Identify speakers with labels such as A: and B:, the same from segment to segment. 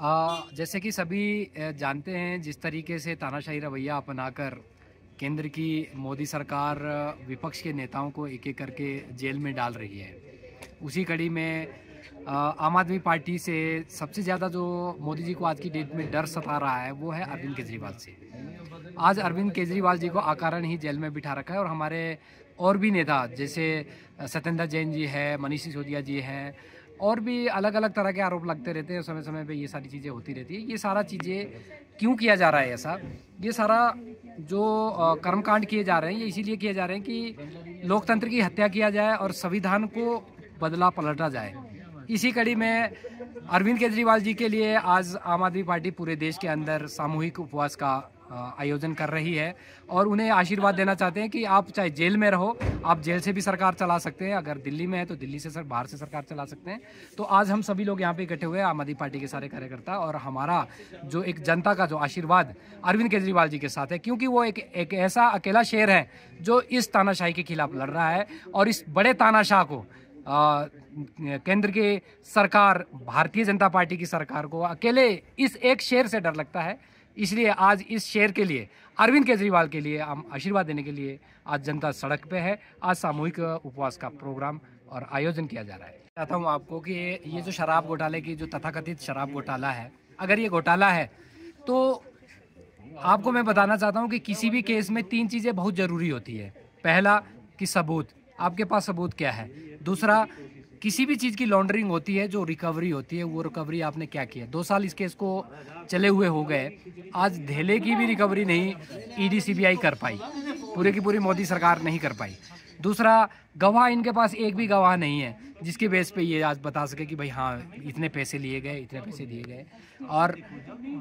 A: आ, जैसे कि सभी जानते हैं जिस तरीके से तानाशाही रवैया अपनाकर केंद्र की मोदी सरकार विपक्ष के नेताओं को एक एक करके जेल में डाल रही है उसी कड़ी में आम आदमी पार्टी से सबसे ज़्यादा जो मोदी जी को आज की डेट में डर सता रहा है वो है अरविंद केजरीवाल से आज अरविंद केजरीवाल जी को आकारण ही जेल में बिठा रखा है और हमारे और भी नेता जैसे सत्येंद्र जैन जी है मनीष सिसोदिया जी हैं और भी अलग अलग तरह के आरोप लगते रहते हैं समय समय पे ये सारी चीज़ें होती रहती है ये सारा चीज़ें क्यों किया जा रहा है ऐसा ये सारा जो कर्मकांड किए जा रहे हैं ये इसीलिए किए जा रहे हैं कि लोकतंत्र की हत्या किया जाए और संविधान को बदला पलटा जाए इसी कड़ी में अरविंद केजरीवाल जी के लिए आज आम आदमी पार्टी पूरे देश के अंदर सामूहिक उपवास का आयोजन कर रही है और उन्हें आशीर्वाद देना चाहते हैं कि आप चाहे जेल में रहो आप जेल से भी सरकार चला सकते हैं अगर दिल्ली में है तो दिल्ली से सर बाहर से सरकार चला सकते हैं तो आज हम सभी लोग यहाँ पे इकट्ठे हुए आम आदमी पार्टी के सारे कार्यकर्ता और हमारा जो एक जनता का जो आशीर्वाद अरविंद केजरीवाल जी के साथ है क्योंकि वो एक एक ऐसा अकेला शेर है जो इस तानाशाही के खिलाफ लड़ रहा है और इस बड़े तानाशाह को केंद्र की के सरकार भारतीय जनता पार्टी की सरकार को अकेले इस एक शेर से डर लगता है इसलिए आज इस शेर के लिए अरविंद केजरीवाल के लिए हम आशीर्वाद देने के लिए आज जनता सड़क पे है आज सामूहिक उपवास का प्रोग्राम और आयोजन किया जा रहा है चाहता हूँ आपको कि ये जो शराब घोटाले की जो तथाकथित शराब घोटाला है अगर ये घोटाला है तो आपको मैं बताना चाहता हूँ कि किसी भी केस में तीन चीज़ें बहुत ज़रूरी होती है पहला कि सबूत आपके पास सबूत क्या है दूसरा किसी भी चीज़ की लॉन्ड्रिंग होती है जो रिकवरी होती है वो रिकवरी आपने क्या किया दो साल इस केस को चले हुए हो गए आज धेले की भी रिकवरी नहीं ईडी सीबीआई कर पाई पूरे की पूरी मोदी सरकार नहीं कर पाई दूसरा गवाह इनके पास एक भी गवाह नहीं है जिसके बेस पे ये आज बता सके कि भाई हाँ इतने पैसे लिए गए इतने पैसे दिए गए और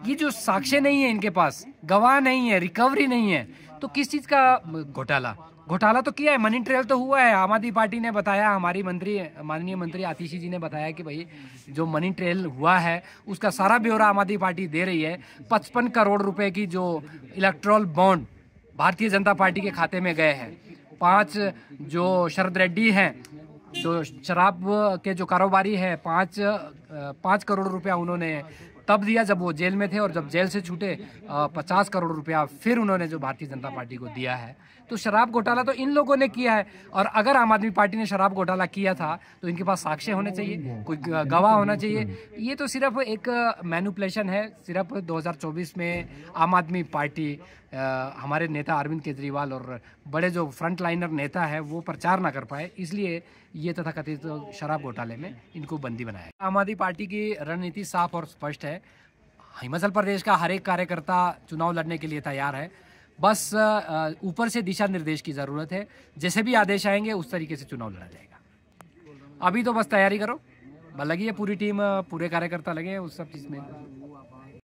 A: ये जो साक्ष्य नहीं है इनके पास गवाह नहीं है रिकवरी नहीं है तो किस चीज़ का घोटाला घोटाला तो किया है मनी ट्रेल तो हुआ है आम आदमी पार्टी ने बताया हमारी मंत्री माननीय मंत्री आतिशी जी ने बताया कि भाई जो मनी ट्रेल हुआ है उसका सारा ब्यौरा आम आदमी पार्टी दे रही है पचपन करोड़ रुपए की जो इलेक्ट्रोल बॉन्ड भारतीय जनता पार्टी के खाते में गए हैं पांच जो शरद रेड्डी हैं जो शराब के जो कारोबारी हैं पाँच पाँच करोड़ रुपया उन्होंने तब दिया जब वो जेल में थे और जब जेल से छूटे पचास करोड़ रुपया फिर उन्होंने जो भारतीय जनता पार्टी को दिया है तो शराब घोटाला तो इन लोगों ने किया है और अगर आम आदमी पार्टी ने शराब घोटाला किया था तो इनके पास साक्ष्य होने चाहिए कोई गवाह होना चाहिए ये तो सिर्फ एक मैनुपलेशन है सिर्फ 2024 में आम आदमी पार्टी आ, हमारे नेता अरविंद केजरीवाल और बड़े जो फ्रंट लाइनर नेता है वो प्रचार ना कर पाए इसलिए ये तथा तो शराब घोटाले में इनको बंदी बनाया आम आदमी पार्टी की रणनीति साफ और स्पष्ट है है हिमाचल प्रदेश का हर एक कार्यकर्ता चुनाव लड़ने के लिए तैयार है बस ऊपर से दिशा निर्देश की ज़रूरत है जैसे भी आदेश आएंगे उस तरीके से चुनाव लड़ा जाएगा अभी तो बस तैयारी करो लगी है पूरी टीम पूरे कार्यकर्ता लगे हैं उस सब चीज़ में